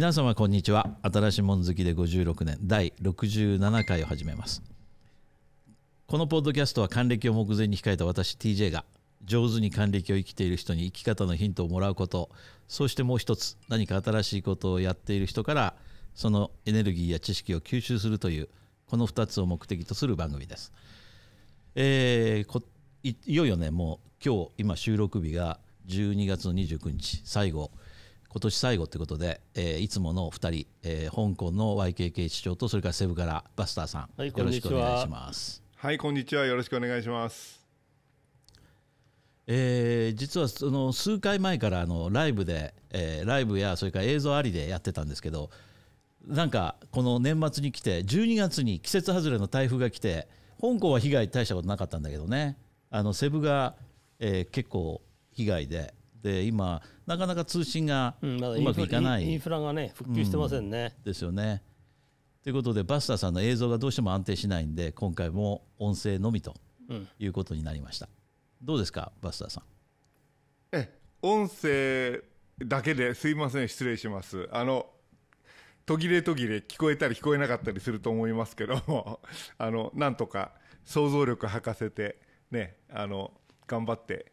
皆様こんにちは新しいもん好きで56年第67回を始めますこのポッドキャストは還暦を目前に控えた私 TJ が上手に還暦を生きている人に生き方のヒントをもらうことそしてもう一つ何か新しいことをやっている人からそのエネルギーや知識を吸収するというこの2つを目的とする番組です、えー、いよいよねもう今日今収録日が12月29日最後今年最後ということで、えー、いつもの2人、えー、香港の YKK 市長とそれからセブからバスターさん、はい、よろしくお願いしますはいこんにちはよろしくお願いしますえー、実はその数回前からあのライブで、えー、ライブやそれから映像ありでやってたんですけどなんかこの年末に来て12月に季節外れの台風が来て香港は被害大したことなかったんだけどねあのセブが、えー、結構被害でで今なかなか通信がうまくいかない、うんま、インフラがね復旧してませんね、うん、ですよねということでバスターさんの映像がどうしても安定しないんで今回も音声のみということになりました、どうですかバスターさんえ音声だけですいません失礼しますあの途切れ途切れ聞こえたり聞こえなかったりすると思いますけども あのなんとか想像力吐かせてねあの頑張って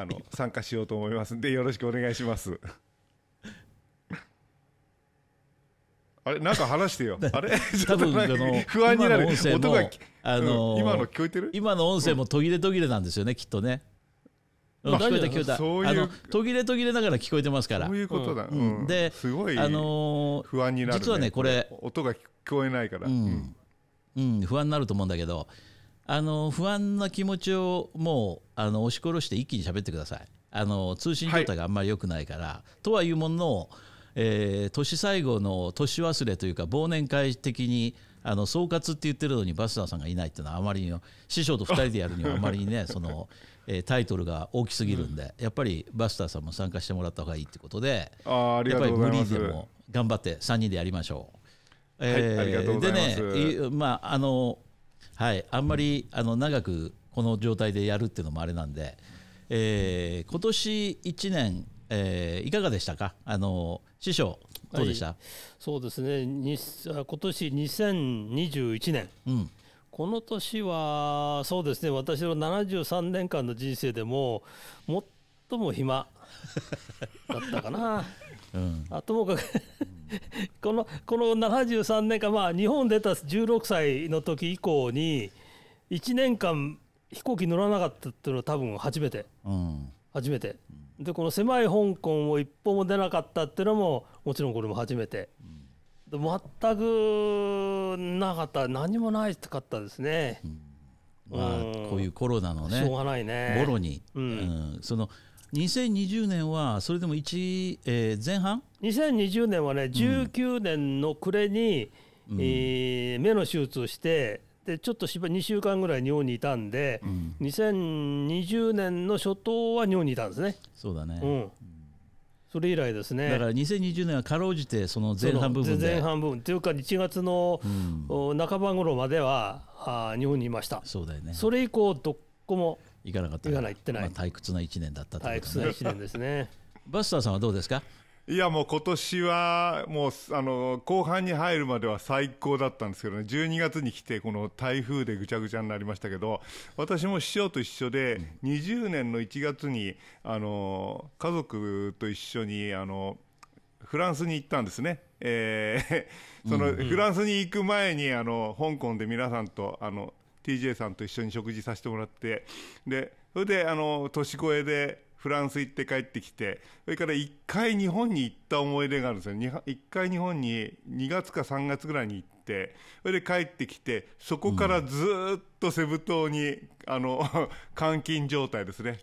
あの参加しようと思いますんでよろしくお願いします あれなんか話してよあれ 多分あの不安になる音音があの、うん、今の聞こえてる今の音声も途切れ途切れなんですよね、きっとねまあ、聞こえた聞こえたそういう途切れ途切れながら聞こえてますからそういうことだ、うん、ですごい、あのー、不安になる、ね、実はねこれ音が聞こえないから、うん、うん、不安になると思うんだけどあの不安な気持ちをもうあの押し殺して一気に喋ってくださいあの通信状態があんまり良くないから、はい、とはいうものの、えー、年最後の年忘れというか忘年会的にあの総括って言ってるのにバスターさんがいないっていうのはあまり師匠と2人でやるにはあまりね その、えー、タイトルが大きすぎるんで、やっぱりバスターさんも参加してもらった方がいいってことでやっぱり無理でも頑張って3人でやりましょう。えー、ありがとうございますでねまああのはい、あんまりあの長くこの状態でやるっていうのもあれなんで、えー、今年1年、えー、いかがでしたか、あの師匠、どうでした、はい、そうですね、に今年2021年、うん、この年は、そうですね、私の73年間の人生でも、最も暇だったかな。あともかく このこの73年間、まあ、日本出た16歳の時以降に1年間飛行機乗らなかったっていうのは多分初めて、うん、初めてでこの狭い香港を一歩も出なかったっていうのももちろんこれも初めて、うん、で全くなかった何もないかったですね、うん、まあ、こういうコロナのねしょうがないねもろに、うんその2020年はそれでも1、えー、前半2020年はね19年の暮れに、うん、えー、目の手術をしてでちょっとしば2週間ぐらい日本にいたんで、うん、2020年の初頭は日本にいたんですね。そうだね、うんそれ以来ですねだから2020年はかろうじてその前半部分前半部分というか1月の、お半ば頃まではあ日本にいましたそうだよねそれ以降どこも行かなかった行かない行ってない、まあ、退屈な1年だったと、ね、退屈な1年ですね バスターさんはどうですかいやもう今年はもうあの後半に入るまでは最高だったんですけどね12月に来てこの台風でぐちゃぐちゃになりましたけど私も師匠と一緒で20年の1月にあの家族と一緒にあのフランスに行ったんですね、えー、そのフランスに行く前にあの香港で皆さんとあの TJ さんと一緒に食事させてもらってでそれであの年越えでフランス行って帰ってきてそれから1回日本に行った思い出があるんですよ1回日本に2月か3月ぐらいに行ってそれで帰ってきてそこからずっとセブ島に、うん、あの監禁状態ですね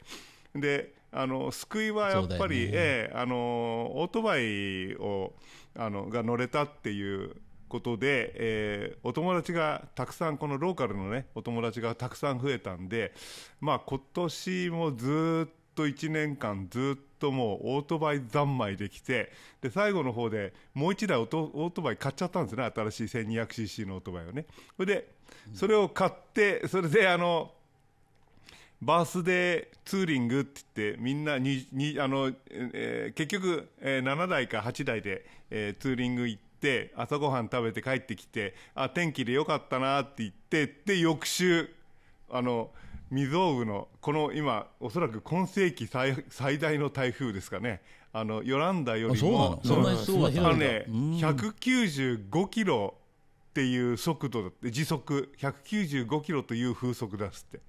であの救いはやっぱり、ね、ええ、あのオートバイをあのが乗れたっていうことで、えー、お友達がたくさんこのローカルのねお友達がたくさん増えたんでまあ今年もずっと1年間ずっともうオートバイ三昧できてで最後の方でもう1台オートバイ買っちゃったんですね新しい 1200cc のオートバイをねそれでそれを買ってそれであのバースデーツーリングって言ってみんなににあの、えー、結局、えー、7台か8台で、えー、ツーリング行ってって朝ごはん食べて帰ってきてあ天気でよかったなって言ってで翌週あの未曾有のこの今おそらく今世紀最最大の台風ですかねあのヨランダよりもそうなのそうあのね195キロっていう速度だって時速195キロという風速出すって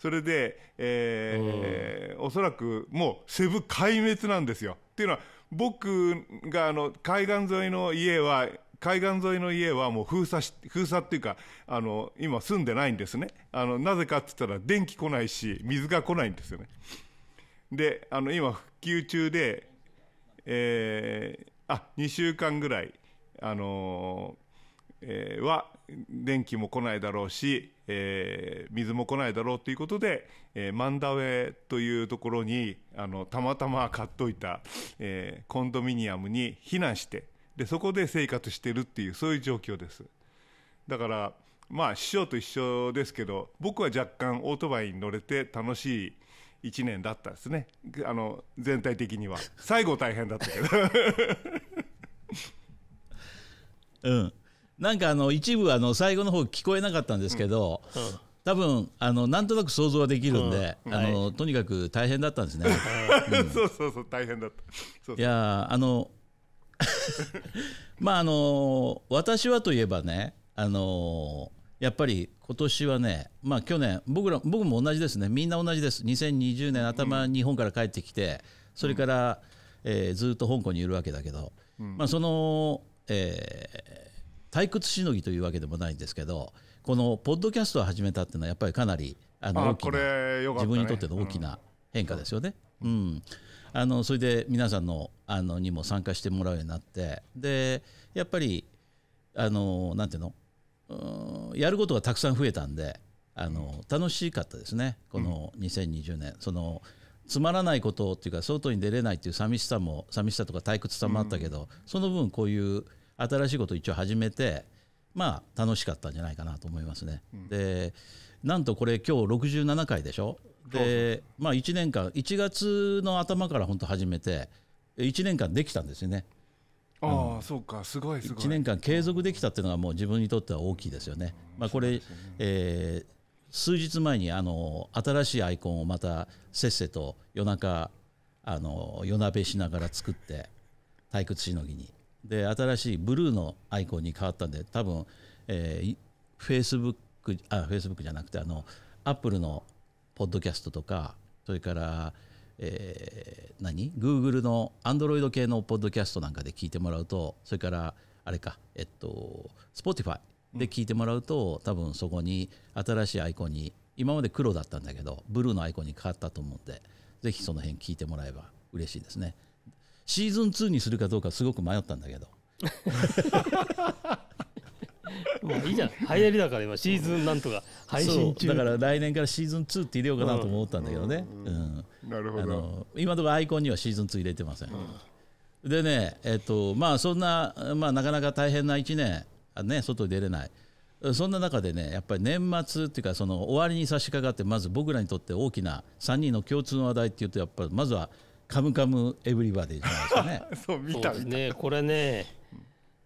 それで、えー、おそらくもうセブ壊滅なんですよっていうのは僕があの海岸沿いの家は海岸沿いの家はもう封鎖し封鎖っていうかあの今住んでないんですねあのなぜかって言ったら電気来ないし水が来ないんですよねであの今復旧中でえー、あ2週間ぐらいあのーえー、は電気も来ないだろうし、えー、水も来ないだろうということで、えー、マンダウェというところにあのたまたま買っといた、えー、コンドミニアムに避難してでそこで生活してるっていうそういう状況ですだからまあ師匠と一緒ですけど僕は若干オートバイに乗れて楽しい1年だったですねあの全体的には最後大変だったけど うんなんかあの一部あの最後の方聞こえなかったんですけど、うんうん多分あのなんとなく想像はできるんで、うん、あの、とにかく大変だったんですね。うん、そうそうそう大変だった。そうそういやあの まああの私はといえばねあのやっぱり今年はねまあ去年僕ら僕も同じですねみんな同じです。2020年頭、日本から帰ってきてそれから、うえー、ずっと香港にいるわけだけど、まあその、えー退屈しのぎというわけでもないんですけどこのポッドキャストを始めたっていうのはやっぱりかなりあの大きな、ね、自分にとっての大きな変化ですよね。うん、うん、あのそれで皆さんのあのにも参加してもらうようになってでやっぱりあのなんていうのうやることがたくさん増えたんであの楽しかったですねこの2020年。うん、そのつまらないことっていうか外に出れないっていう寂しさも寂しさとか退屈さもあったけど、うん、その分こういう新しいこと一応始めて、まあ、楽しかったんじゃないかなと思いますね。うん、でなんとこれ今日67回でしょで、まあ、1年間1月の頭から本当始めて1年間できたんですよね。ああ、うん、そうかすごいすごい1年間継続できたっていうのがもう自分にとっては大きいですよね。まあ、これ、ね、えー数日前にあの新しいアイコンをまたせっせと夜中あの夜なべしながら作って退屈しのぎにで新しいブルーのアイコンに変わったんで多分、えー、フェイスブックあフェイスブックじゃなくてあのアップルのポッドキャストとかそれから、えー、何グーグルのアンドロイド系のポッドキャストなんかで聞いてもらうとそれからあれかえっとスポティファイで聞いてもらうと、多分そこに新しいアイコンに今まで黒だったんだけどブルーのアイコンに変わったと思うんで是非その辺聞いてもらえば嬉しいですね。シーズン2にするかどうかすごく迷ったんだけど。もういいじゃん流行りだから今シーズンなんとか配信中だから来年からシーズン2って入れようかなと思ったんだけどね、うんなるほど今のところアイコンにはシーズン2入れてません、うん、でねえっ、とまあそんな、まあ、なかなか大変な1年ね外に出れないそんな中でねやっぱり年末っていうかその終わりに差し掛かってまず僕らにとって大きな3人の共通の話題っていうとやっぱりまずは「カムカムエブリバディじゃないですかね。そう見たですねこれね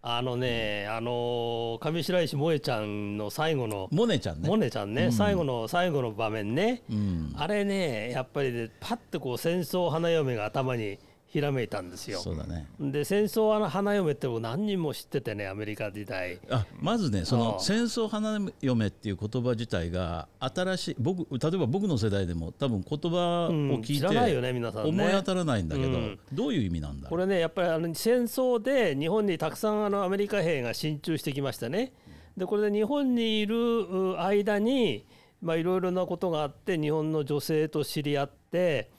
あのねあの上白石萌ちゃんの最後の萌ちゃんね萌ちゃんね、最後の最後の場面ね、あれねやっぱりねパッとこう戦争花嫁が頭に。ひらめいたんですよ。そうだね、で戦争は花嫁って何人も知っててねアメリカ時代あまずねその戦争花嫁っていう言葉自体が新しい僕例えば僕の世代でも多分言葉を聞いて、うん、ないよね皆さん、ね、思い当たらないんだけど、うん、どういう意味なんだこれねやっぱりあの戦争で日本にたくさんあのアメリカ兵が進駐してきましたね。でこれで日本にいる間にいろいろなことがあって日本の女性と知り合って。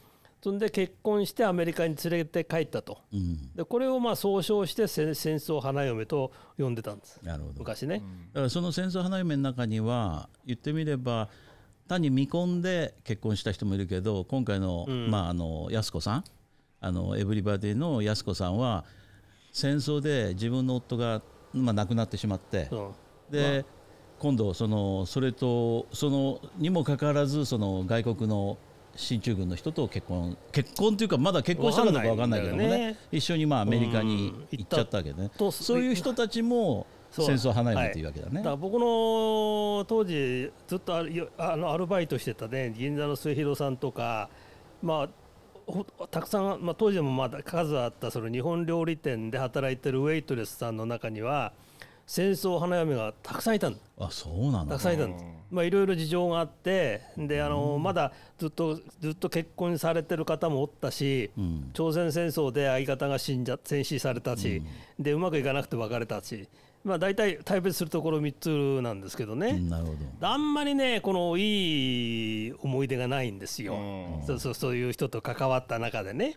そんで結婚してアメリカに連れて帰ったと、うん、でこれをまあ総称して戦争花嫁と呼んでたんですなるほど昔ね、だからその戦争花嫁の中には言ってみれば単に未婚で結婚した人もいるけど今回の,、まあ、あの安子さんあのエブリバディの安子さんは戦争で自分の夫が、まあ、亡くなってしまって、で、今度そのそれとそのにもかかわらずその外国の進駐軍の人と結婚結婚というかまだ結婚したのか分かんないけどもね、ね、一緒にまあアメリカに行っちゃったわけでね、うん、そういう人たちも戦争離れというわけだね、はい、だ僕の当時ずっとあのアルバイトしてたね銀座の末広さんとかまあたくさん、まあ、当時もまだ数あったその日本料理店で働いてるウェイトレスさんの中には戦争花嫁がたくさんいたんあそうなんだたくさんいたんです。まあ、いろいろ事情があってであの、まだずっとずっと結婚されてる方もおったし、うん、朝鮮戦争で相方が死んじゃ戦死されたし、うん、でうまくいかなくて別れたし、まあ、大体対別するところ3つなんですけどね、うん、なるほどあんまりねこのいい思い出がないんですよ、そうそうそういう人と関わった中でね。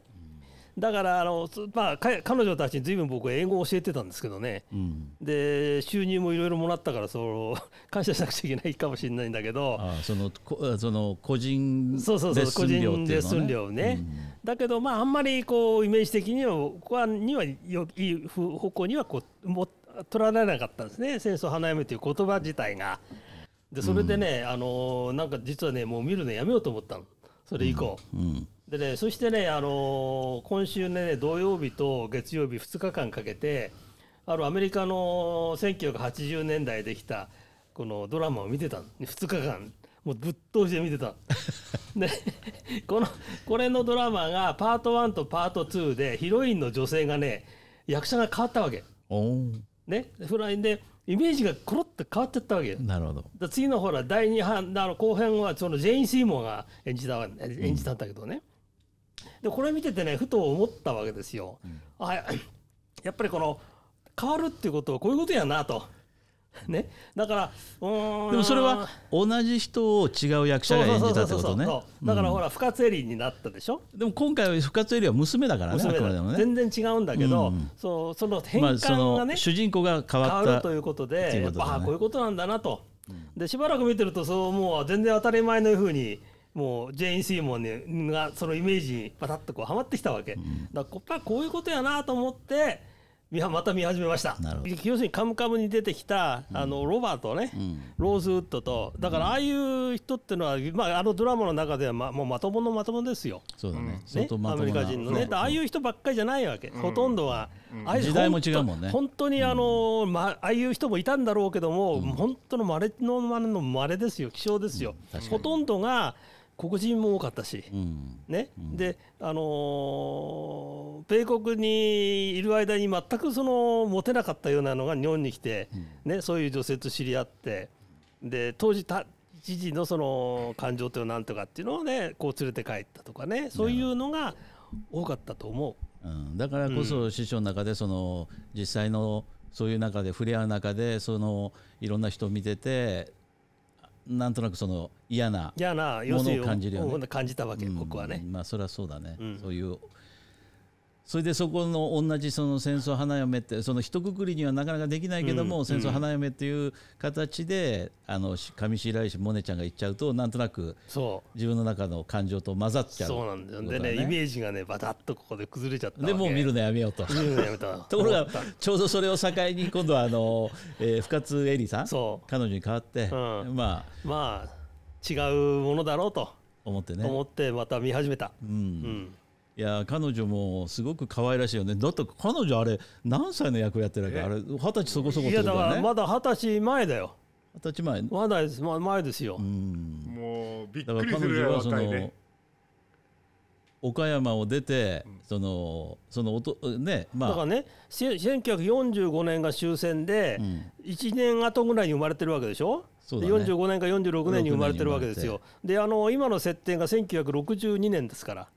だからあの、まあ、彼女たちにずいぶん僕、英語を教えてたんですけどね、うん、で収入もいろいろもらったからそ感謝しなくちゃいけないかもしれないんだけど、ああそのその個人レッスン料ね、ねうん、だけど、まあ、あんまりこうイメージ的には、ここはにはよいい方向にはこうも取られなかったんですね、戦争花嫁という言葉自体が。でそれでね、うん、あのなんか実はね、もう見るのやめようと思ったの、それ以降。うんでね、そしてね、あのー、今週ね、土曜日と月曜日2日間かけて、あるアメリカの1980年代できたこのドラマを見てた2日間、もうぶっ通して見てた。で、この、これのドラマがパート1とパート2でヒロインの女性がね、役者が変わったわけ。ね、フライで、イメージがコロッと変わっちゃったわけよ。なるほど。次のほら、第2版、あの後編はそのジェイン・シーモアが演じた演じたんだけどね。うんでこれ見ててねふと思ったわけですよ。うん、あ やっぱりこの変わるっていうことはこういうことやなと。ね、だからでもそれは同じ人を違う役者が演じたってことねだからほら不活絵里になったでしょ、でも今回は不活絵里は娘だからねね全然違うんだけど、うん、そうその変換がね、主人公が変わるということで、ね、ああこういうことなんだなと、でしばらく見てるとそうもう全然当たり前のようにもうジェイン・シーモン、ね、がそのイメージにパタッとこうはまってきたわけ、うん、だからこういうことやなと思ってまた見始めました要するに「カムカム」に出てきたあのロバートね、うん、ローズウッドとだからああいう人っていうのは、まあ、あのドラマの中ではまもうまとものまともですよそうだね、ね、アメリカ人のねああいう人ばっかりじゃないわけ、うん、ほとんどは、うん、ああ時代も違うもんね本当にあの、まああいう人もいたんだろうけども、本当のまれのまれのまれですよ希少ですよ、ほとんどが。黒人も多かったし、うん、ね、うん、で、あのー、米国にいる間に全くそのモテなかったようなのが日本に来て、うん、ね、そういう女性と知り合ってで当時た知事のその感情というなんとかっていうのをねこう連れて帰ったとかねそういうのが多かったと思う。うん、だからこそ師匠の中でその実際のそういう中で触れ合う中でそのいろんな人を見ててなんとなくその嫌なものを感じるよね。感じたわけ、僕はね。まあそれはそうだね、そういうそれでそこの同じその戦争花嫁ってその一括りにはなかなかできないけども、戦争花嫁っていう形であの上白石萌音ちゃんが言っちゃうとなんとなく自分の中の感情と混ざっちゃうそうなんだよねイメージがねバタッとここで崩れちゃったでもう見るのやめようとところがちょうどそれを境に今度はあの、えー、深津絵里さん彼女に代わって、うん、まあまあ違うものだろうと思ってね思ってまた見始めたうん、うんいや彼女もすごく可愛らしいよねだって彼女あれ何歳の役やってるわけあれ二十歳そこそこってことだ、ね、いやだからまだ二十歳前だよ二十歳前まだです前ですよもうびっくりするよ若いね岡山を出て、そのその音ねまあだからね千九百四十五年が終戦で、う1年後ぐらいに生まれてるわけでしょうだ、ね、45年か46年に生まれてるわけですよであの今の設定が1962年ですから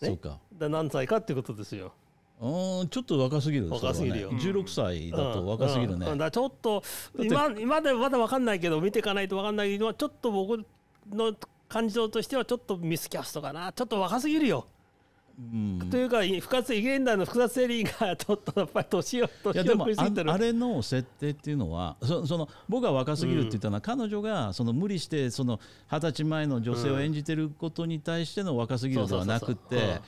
ね、そうかで何歳かっていうことですよ。うんちょっと若すぎる、若すぎるよ、ね、16歳だと若すぎるね、うんうん、だちょっと今今でまだ分かんないけど見ていかないと分かんないのはちょっと僕の感情としてはちょっとミスキャストかなちょっと若すぎるようん、というか深津現代の複雑性理がちょっとやっぱり年を年を食いすぎてるあれの設定っていうのはそその僕が若すぎるって言ったのは、うん、彼女がその無理してその二十歳前の女性を演じてることに対しての若すぎるではなくて。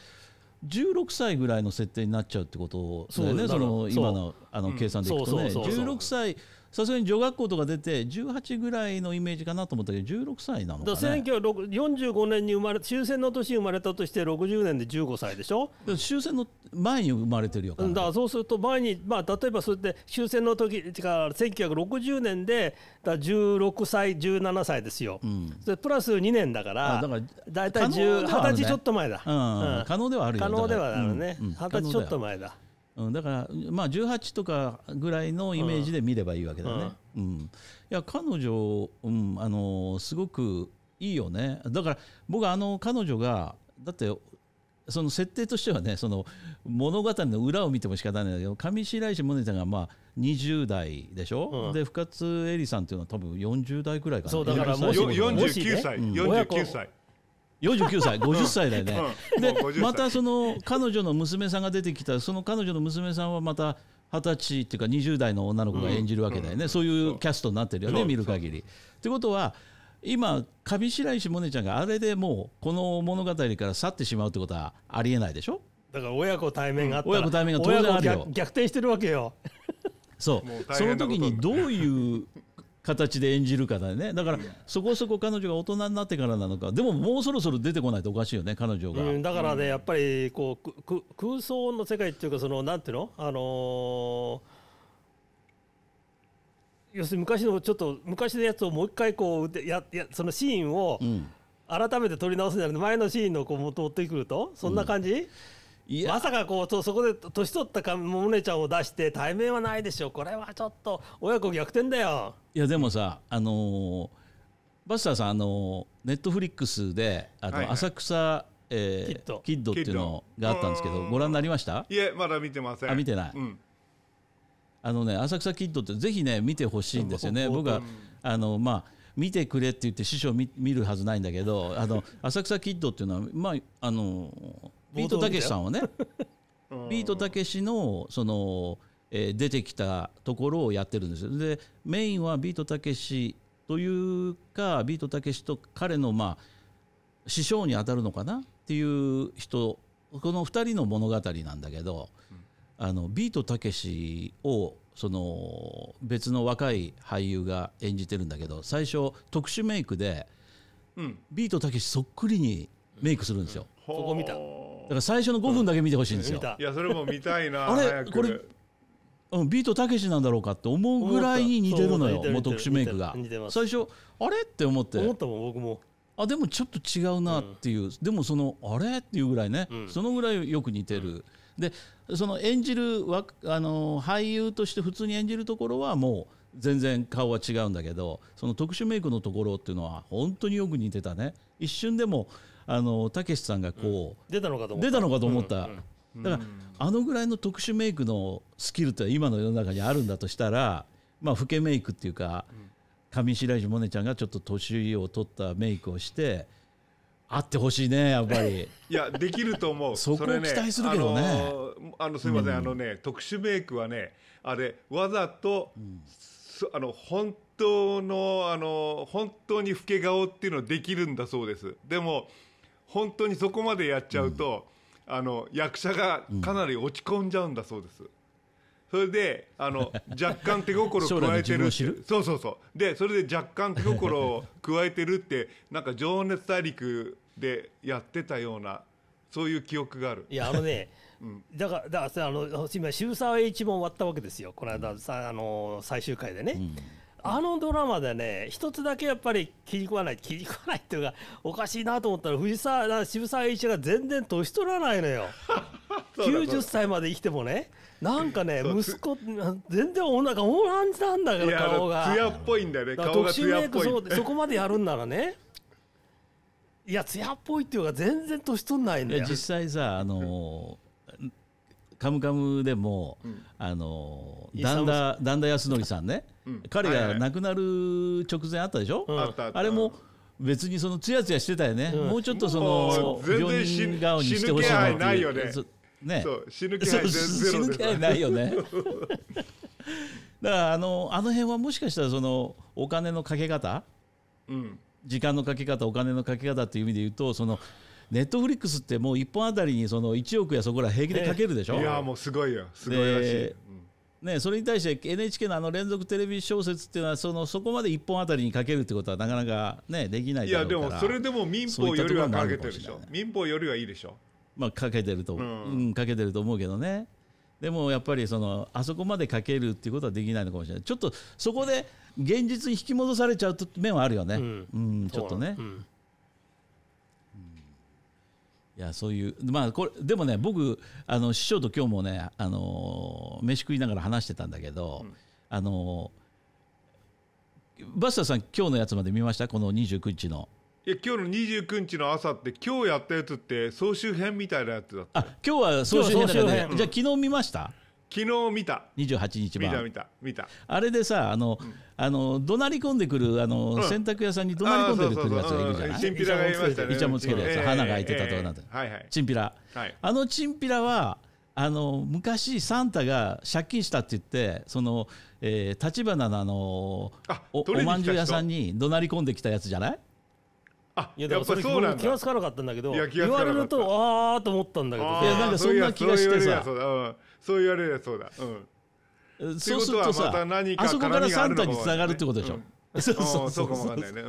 16歳ぐらいの設定になっちゃうってことだよね、その今のあの計算でいくとね、16歳さすがに女学校とか出て18ぐらいのイメージかなと思ったけど16歳なのか、ね、1945年に生まれ終戦の年生まれたとして60年で15歳でしょ終戦の前に生まれてるよだからそうすると前に、まあ、例えばそれで終戦の時から1960年でだ16歳17歳ですよ、うん、それプラス2年だからだから大体二十歳ちょっと前だ、うんうん、可能ではあるよ可能ではあるね二十、歳ちょっと前だうん、だから、まあ、18とかぐらいのイメージで見ればいいわけだね。うん、いや彼女、うん、あのすごくいいよね。だから僕あの彼女がだってその設定としてはねその物語の裏を見ても仕方ないんだけど上白石萌音さんがまあ20代でしょ、うん、で深津絵里さんっていうのは多分40代くらいかなそうだからもしもし、ね、49歳、うん、49歳49歳、50歳だよね。うん、で、またその彼女の娘さんが出てきた、その彼女の娘さんはまた二十歳っていうか20代の女の子が演じるわけだよね、うんうん、そういうキャストになってるよね、見る限り。ってことは、今、上白石萌音ちゃんがあれでもう、この物語から去ってしまうってことはありえないでしょだから親子対面があったら、親子対面が当然あるよ逆転してるわけよ。そうその時にどういう形で演じるかだねだからそこそこ彼女が大人になってからなのかでももうそろそろ出てこないとおかしいよね彼女が、うん、だからねやっぱりこうく空想の世界っていうかそのなんていうのあのー要するに昔のちょっと昔のやつをもう一回こうややそのシーンを改めて撮り直すんじゃなくて前のシーンのこう持ってくるとそんな感じ、うんまさかこうそこで年取ったかモネちゃんを出して対面はないでしょうこれはちょっと親子逆転だよいやでもさあのー、バスターさんあのネットフリックスであの、はいはい、浅草えー、キッドキッドっていうのがあったんですけどご覧になりましたいえまだ見てませんあ見てない、うん、あのね浅草キッドってぜひね見てほしいんですよね僕はあのまあ見てくれって言って師匠見見るはずないんだけどあの浅草キッドっていうのはまああのビートたけしさんはねビートたけしのその、えー、出てきたところをやってるんですよでメインはビートたけしというかビートたけしと彼のまあ師匠に当たるのかなっていう人この2人の物語なんだけど、うん、あのビートたけしをその別の若い俳優が演じてるんだけど最初特殊メイクで、うん、ビートたけしそっくりにメイクするんですよ。うん、そこ見ただから最初の5分だけ見てほしいんですよ、いやそれも見たいなあれこれうん、ビートたけしなんだろうかって思うぐらいに似てるのよもう特殊メイクが最初あれって思って思ったもん僕もあでもちょっと違うなっていう、うん、でもそのあれっていうぐらいね、うん、そのぐらいよく似てる、うん、でその演じるあの俳優として普通に演じるところはもう全然顔は違うんだけどその特殊メイクのところっていうのは本当によく似てたね一瞬でもあのたけしさんがこう、出たのかと思った出たのかと思った、だからあのぐらいの特殊メイクのスキルって今の世の中にあるんだとしたら、まあ、老けメイクっていうか、上白石萌音ちゃんがちょっと年を取ったメイクをしてあってほしいねやっぱり いやできると思うそこを期待するけどね、ね、あのすみません、うん、あのね特殊メイクはねあれわざと、うん、あの本当のあの本当に老け顔っていうのできるんだそうですでも本当にそこまでやっちゃうと、うん、あの役者がかなり落ち込んじゃうんだそうです。それであの 若干手心を加えてるそうそうそうでそれで若干手心を加えてるって なんか「情熱大陸」でやってたようなそういう記憶があるいやあのね、うん、だからだからあの今渋沢栄一も終わったわけですよこの間さあの最終回でね、うんあのドラマでね、一つだけやっぱり気に食わない、気に食わないっていうか、おかしいなと思ったら、藤沢、渋沢栄一が全然年取らないのよ。90 歳まで生きてもね、なんかね、息子、全然お腹、同じなんだから、顔が。艶っぽいんだよね、顔が艶っぽい。そこまでやるんならね。いや、艶っぽいっていうか、全然年取んないんだよ。実際さ、あのカムカムでも、うん、あの段田段田康則さんね、うん、彼が亡くなる直前あったでしょ、うん、あれも別にそのつやつやしてたよね、うん、もうちょっとその病人顔にしてほしいなないよね死ぬ気配死ぬ気配ないよねだからあのあの辺はもしかしたらそのお金のかけ方、うん、時間のかけ方お金のかけ方っていう意味で言うとそのネットフリックスってもう1本あたりにその1億やそこら平気でかけるでしょ、えー、いやもうすごいよすごいらしい、ね、それに対して NHK のあの連続テレビ小説っていうのはそのそこまで1本あたりにかけるってことはなかなか、ね、できないいやでもそれでも民法よりはかけてるでしょ、ね、民法よりはいいでしょ、まあ、かけてると、うん、うん、かけてると思うけどねでもやっぱりそのあそこまでかけるっていうことはできないのかもしれないちょっとそこで現実に引き戻されちゃうと面はあるよね、うん、うん、ちょっとね。うんいやそういうまあこれでもね僕あの師匠と今日もねあの飯食いながら話してたんだけど、うん、あのバスターさん今日のやつまで見ましたこの29日の。いや今日の29日の朝って今日やったやつって総集編みたいなやつだったあ今日は総集編だからね、ね、じゃあ昨日見ました、うん昨日見た28日見た見た見たあれでさあの、うん、あの怒鳴り込んでくるあの、うん、洗濯屋さんに怒鳴り込んでくるやつがいるじゃないチンピラがいましたねイチャモつけるやつ、えー、花が開いてたとかなんて、えーはいはい、チンピラ、はい、あのチンピラはあの昔サンタが借金したって言ってその、えー、橘のあのおおまんじゅう屋さんに怒鳴り込んできたやつじゃないあいやだからそれ気がつかなかったんだけど言われるとああと思ったんだけどいやなんかそんな気がしてさそう言われそうだうんそうするとさあそこからサンタにつながるってことでしょ、う そうそうそうかもないね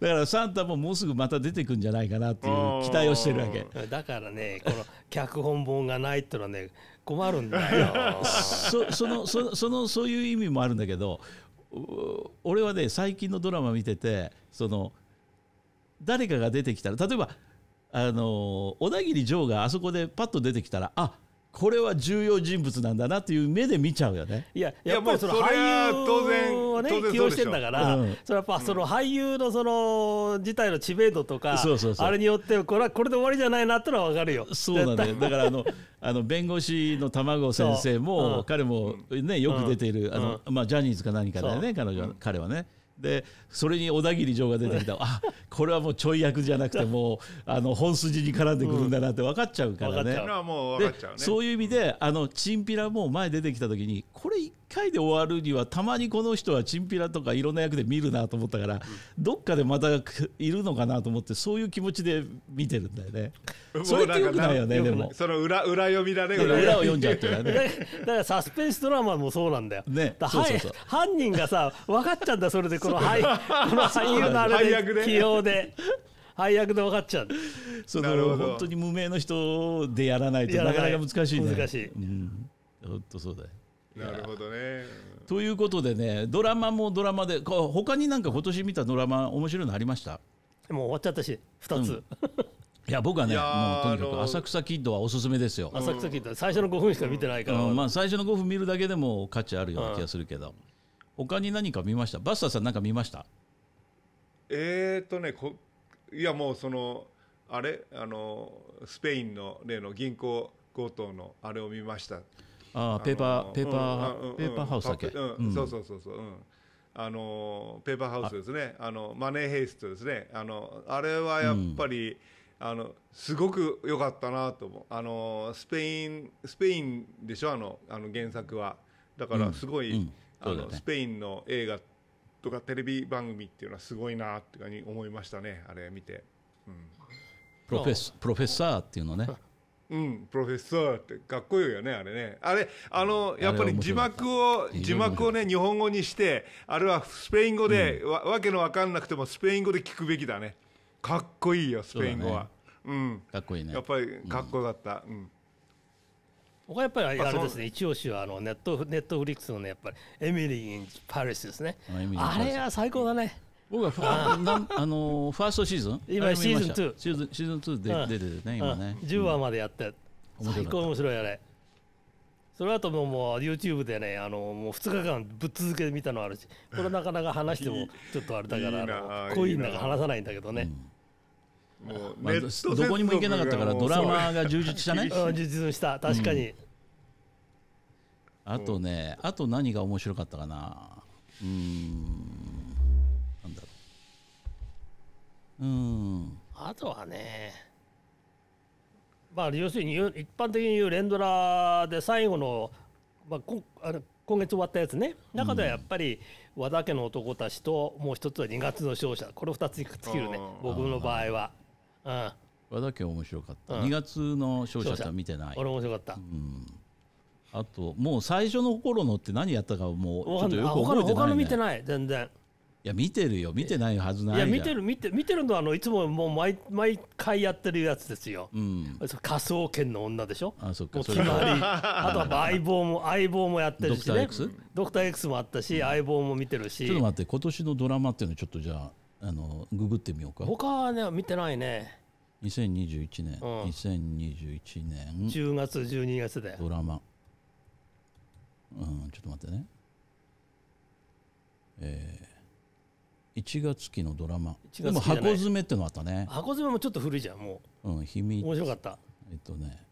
だからサンタももうすぐまた出てくんじゃないかなっていう期待をしてるわけだからねこの脚本本がないってのはね困るんだよ そそのそそのそういう意味もあるんだけど俺はね最近のドラマ見ててその誰かが出てきたら例えばあの小田切城があそこでパッと出てきたらあっこれは重要人物なんだなという目で見ちゃうよね。いや、やっぱりその俳優をね、起用してんだから、うん、それやっぱその俳優のその自体の知名度とか、あれによって、これはこれで終わりじゃないなってのはわかるよ。そうなんだよ。だからあの、あの弁護士の卵先生も、彼もね、よく出ている、あのまあ、ジャニーズか何かだよね、彼女彼はね。でそれに小田切城が出てきた あこれはもうちょい役じゃなくてもう あの本筋に絡んでくるんだなって分かっちゃうからね。でそういう意味であのチンピラも前出てきた時にこれ1回で終わるにはたまにこの人はチンピラとかいろんな役で見るなと思ったからどっかでまたいるのかなと思ってそういう気持ちで見てるんだよね。そうってよくないよねでも。その裏裏読みだね裏を読んじゃってるね。だからサスペンスドラマもそうなんだよ。ね。犯人がさ分かっちゃうんだそれでこの俳背この俳優のあれ で起用で配役で分かっちゃうその本当に無名の人でやらないとなかなか難しいね難しい、うん、本当そうだよなるほどね。ということでねドラマもドラマでこう他になんか今年見たドラマ面白いのありましたもう終わっちゃったし2つ、うん、いや僕はねもうとにかく「浅草キッド」はおすすめですよ浅草キッド最初の5分しか見てないから、うん、まあ、最初の5分見るだけでも価値あるような気がするけど、うん他に何か見ましたバスターさん何か見ましたえーとねこいやもうそのあれあのスペインの例の銀行強盗のあれを見ましたあペーパーペーパー、ペーパーハウスだけ、うんそうそうそうそう、うんあのペーパーハウスですねあのマネーヘイストですねあのあれはやっぱり、うんあのすごく良かったなと思うあのスペインスペインでしょあのあの原作はだからすごい、うんあの、スペインの映画とかテレビ番組っていうのはすごいなっていうに思いましたねあれ見て、うん、プロフェスプロフェッサーっていうのね うんプロフェッサーってかっこいいよねあれねあれあのやっぱり字幕を字幕をね日本語にしてあれはスペイン語で、うん、わわけの分かんなくてもスペイン語で聞くべきだねかっこいいよスペイン語は、ね、うんかっこいいねやっぱりかっこよかった、うん僕はやっぱりあれですね一押しはあのネットネットフリックスのねやっぱりエミリー・イン・パリスですねあれが最高だね僕はファ あのファーストシーズン今シーズン2シーズンシーズン2で出てるね今ね10話までやって最高面白いあれそれ後ももう YouTube でねあのもう2日間ぶっ続けて見たのあるしこれなかなか話してもちょっとあれだから濃いんだから話さないんだけどね、うんもうどこにも行けなかったからドラマが充実したね 充実した確かに、うん、あとねあと何が面白かったかなうんなんだろううんあとはねまあ要するに一般的に言う連ドラで最後の,、まあ、こあの今月終わったやつね中ではやっぱり和田家の男たちともう一つは2月の勝者この2つ尽きるね僕の場合は。こ和田家面白かった、うん、2月の勝者と見てない俺面白かった、うん、あともう最初の頃のって何やったかもうちょっとよく覚えてない、ね、他の見てない全然いや見てるよ見てないはずないいや見てる見て見てるのはあのいつももう毎毎回やってるやつですよ、うん、仮想研の女でしょあそっかもう決まりあとは相棒も 相棒もやってるしねドクター X もあったし相棒も見てるしちょっと待って今年のドラマっていうのちょっとじゃああのググってみようか他はね見てないね2021年、うん、2021年10月12月でドラマうんちょっと待ってねえー、1月期のドラマでも箱詰めってのあったね箱詰めもちょっと古いじゃんもううん秘密面白かったえっとね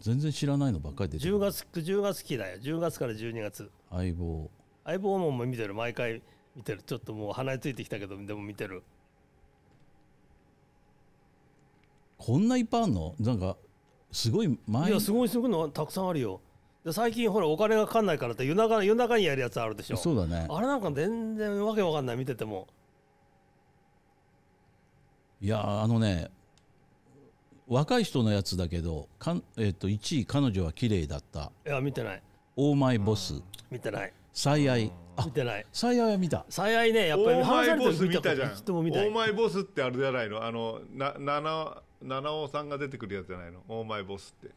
全然知らないのばっかり出てる10月 ,10 月期だよ10月から12月相棒相棒も見てる毎回見てるちょっともう鼻についてきたけどでも見てるこんないっぱいあんのなんかすごい前いやすごいすごいのたくさんあるよ最近ほらお金がかかんないからって夜中夜中にやるやつあるでしょそうだねあれなんか全然わけわかんない見ててもいやあのね若い人のやつだけどかん、えー、と1位彼女は綺麗だったいや見てないオーマイボス、見てない最愛見てない最愛は見た最愛ねやっぱりオーマイボス見たじゃんオーマイボスってあれじゃないのあのな、七尾さんが出てくるやつじゃないのオーマイボスって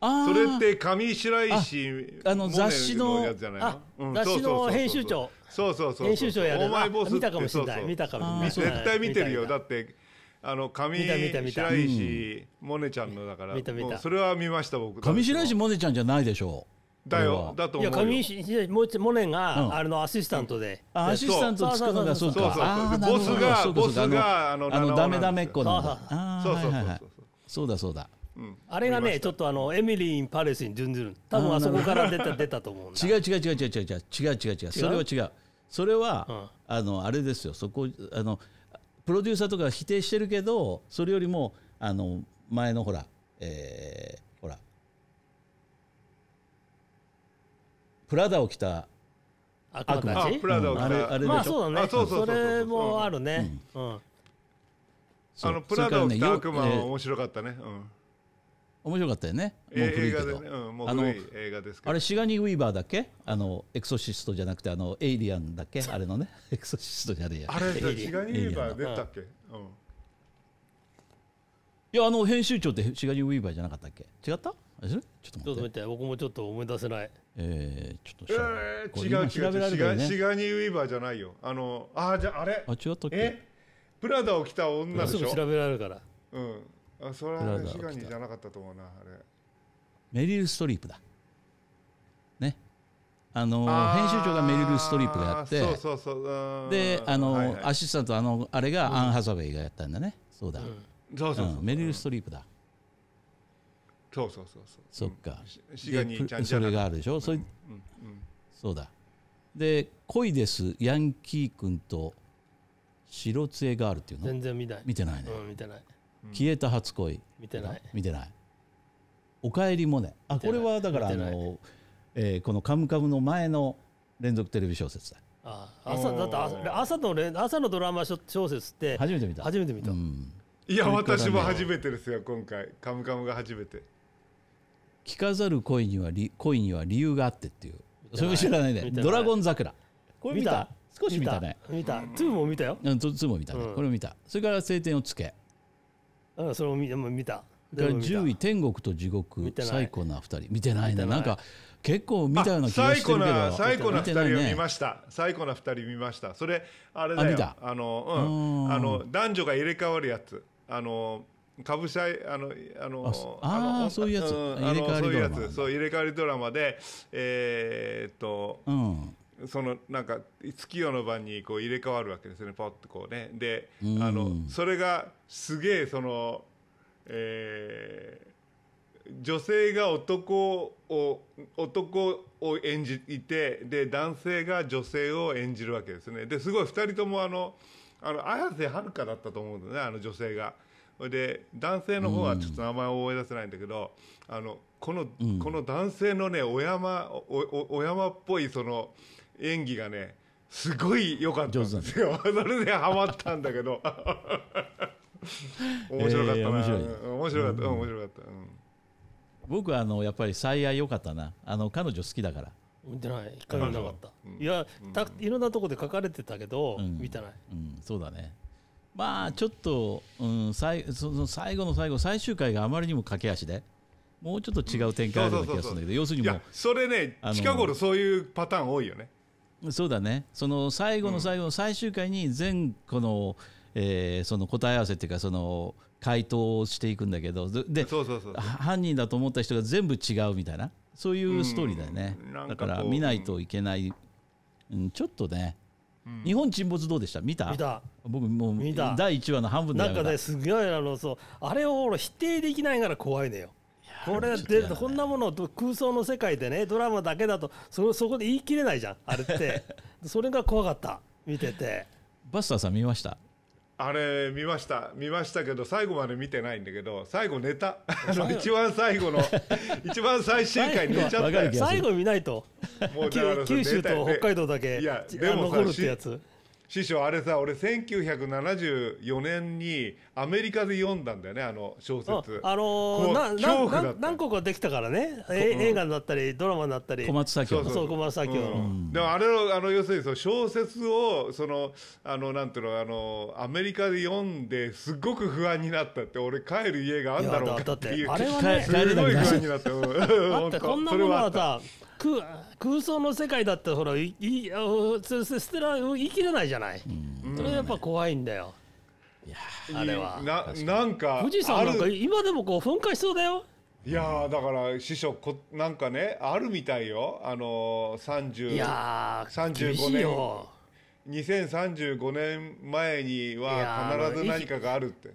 それって上白石あの雑誌のやつじゃないの、雑誌の編集長そうそうそう編集長やるオボス見たかもしれない見たかもしれない絶対見てるよだってあの上白石萌音ちゃんのだからそれは見ました僕上白石萌音ちゃんじゃないでしょうだよだと思うよ上石モネが、あのアシスタントでアシスタントつくのがそうかボスがボスがあのあのダメダメっ子なんだそうそうそうそうだそうだうん、あれがねちょっとあのエミリー・イン・パレスに準ずる多分あそこから出た出たと思う違う違う違う違う違う違う違う違う違うそれは違うそれは、うん、あのあれですよそこあのプロデューサーとか否定してるけどそれよりもあの前のほら、えー、プラダを着た悪魔たちプラダをうん、あれあれでまあそうだねそれもあるね、うん、うん、あのプラダを着た悪魔は面白かったね、うん面白かったよね。もう古いけど、あのあれシガニー・ウィーバーだっけ？あのエクソシストじゃなくてあのエイリアンだっけ？あれのね エクソシストじゃねえや。あれシガニー・ウィーバー出たっけ？いやあの編集長ってシガニー・ウィーバーじゃなかったっけ？違った？ちょっと待って。っ待って僕もちょっと思い出せない。えー、ちょっと調べ、えー、違う違う違う違う、ね、シガニー・ウィーバーじゃないよあのあじゃああれあ違ったっけえプラダを着た女でしょ調べられるからうんあそれは、ね、シガニーじゃなかったと思うなあれメリル・ストリープだねあの編集長がメリル・ストリープがやってそうそうそうであの、はいはい、アシスタントあのあれがアン・ハザウェイがやったんだね、そうだ、うん、そうそうそう、うん、メリル・ストリープだ、そうそうそうそうそっか滋賀にちゃんちゃそれがあるでしょ、うん、それ、うんうん、そうだで「恋ですヤンキー君と白杖があるっていうの全然見ない見てないね、うん、見てない消えた初恋見てない見てないおかえりもねあこれはだからあの、えー、この「カムカム」の前の連続テレビ小説だあ朝だって朝の朝のドラマ小説って初めて見た初めて見た、うん、いや、私も初めてですよ今回「カムカム」が初めて聞かざる恋には恋には理由があってっていうそれも知らないでドラゴン桜」これ見た少し見たね見た2も見たよ、うん、2も見たね、これ見たそれから「晴天をつけ」それも見た見たから10位天国と地獄最高な2人見てないななんか結構見たような気がしてるけど最高な2人を見ました、最高な2人見ましたそれあれだよあの、うん、あの男女が入れ替わるやつあの株式あの、あの、ああそういうやつ、うん、入れ替わりそういうやつ、そう、入れ替わりドラマで、えー、っと、うん、そのなんか月夜の晩にこう入れ替わるわけですね、パッとこうね。で、うん、あのそれがすげえその、えー、女性が男を男を演じてで男性が女性を演じるわけですね。ですごい二人ともあのあの綾瀬はるかだったと思うんだねあの女性が。で男性の方はちょっと名前を思い出せないんだけど、うん、あのこの、うん、この男性のねお山おお山っぽいその演技がねすごい良かったんですよ それでハマったんだけど 面白かったな、えー、面白面白かった、うん、面白かった、僕はあのやっぱり最愛良かったなあの彼女好きだから見てない一回もなかった、いやたいろんなとこで書かれてたけど、見てない、そうだねまあちょっと、うん、最その最後の最後最終回があまりにも駆け足でもうちょっと違う展開あるような気がするんだけど要するにもうそれね近頃そういうパターン多いよねそうだねその最後の最後の最終回に全この、えー、その答え合わせっていうかその回答をしていくんだけどで犯人だと思った人が全部違うみたいなそういうストーリーだよね、だから見ないといけない、うん、ちょっとね日本沈没どうでした見た見た僕もう第1話の半分でなんかねすごいあのそうあれを俺否定できないから怖いのよこれでこんなものを空想の世界でねドラマだけだとそそこで言い切れないじゃんあれって それが怖かった見ててバスターさん見ましたあれ見ました見ましたけど最後まで見てないんだけど最後寝た一番最後の 一番最終回寝ちゃった最後見ないともう九州と北海道だけいやでも残るってやつ師匠あれさ俺1974年にアメリカで読んだんだよねあの小説あのー、何個かできたからね、うん、映画になったりドラマになったり小松左京そう小松左京の、うん、でもあれあの要するにその小説をそのあのなんていうのあのアメリカで読んですごく不安になったって俺帰る家があんだろうかっていうあれはねすごい不安になった っこんなものはさ空空想の世界だってほらいいそ捨てら言い切れないじゃない、それやっぱ怖いんだよ、いやあれはななんか富士山なんか今でもこう噴火しそうだよいやだから師匠こなんかねあるみたいよあのー、いや35年よ2035年前には必ず何かがあるって